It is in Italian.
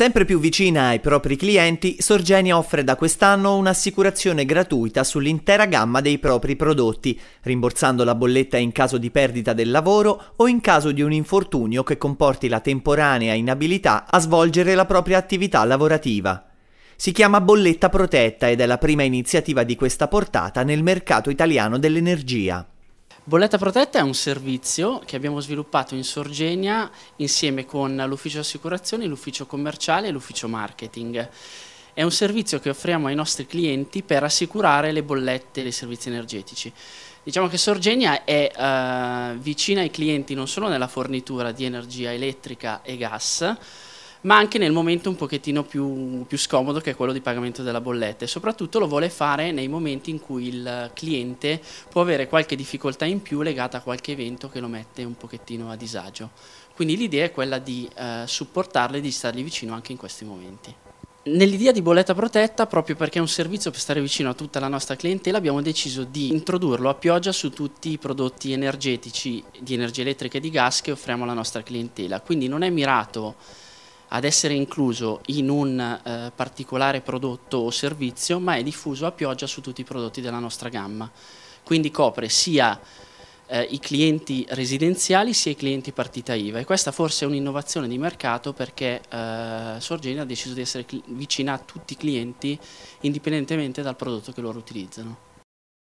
Sempre più vicina ai propri clienti, Sorgenia offre da quest'anno un'assicurazione gratuita sull'intera gamma dei propri prodotti, rimborsando la bolletta in caso di perdita del lavoro o in caso di un infortunio che comporti la temporanea inabilità a svolgere la propria attività lavorativa. Si chiama Bolletta Protetta ed è la prima iniziativa di questa portata nel mercato italiano dell'energia. Bolletta Protetta è un servizio che abbiamo sviluppato in Sorgenia insieme con l'ufficio assicurazioni, l'ufficio commerciale e l'ufficio marketing. È un servizio che offriamo ai nostri clienti per assicurare le bollette dei servizi energetici. Diciamo che Sorgenia è eh, vicina ai clienti non solo nella fornitura di energia elettrica e gas, ma anche nel momento un pochettino più, più, scomodo che è quello di pagamento della bolletta e soprattutto lo vuole fare nei momenti in cui il cliente può avere qualche difficoltà in più legata a qualche evento che lo mette un pochettino a disagio. Quindi l'idea è quella di eh, supportarle e di stargli vicino anche in questi momenti. Nell'idea di bolletta protetta, proprio perché è un servizio per stare vicino a tutta la nostra clientela, abbiamo deciso di introdurlo a pioggia su tutti i prodotti energetici di energia elettrica e di gas che offriamo alla nostra clientela. Quindi non è mirato ad essere incluso in un eh, particolare prodotto o servizio, ma è diffuso a pioggia su tutti i prodotti della nostra gamma. Quindi copre sia eh, i clienti residenziali sia i clienti partita IVA e questa forse è un'innovazione di mercato perché eh, Sorgenia ha deciso di essere vicina a tutti i clienti indipendentemente dal prodotto che loro utilizzano.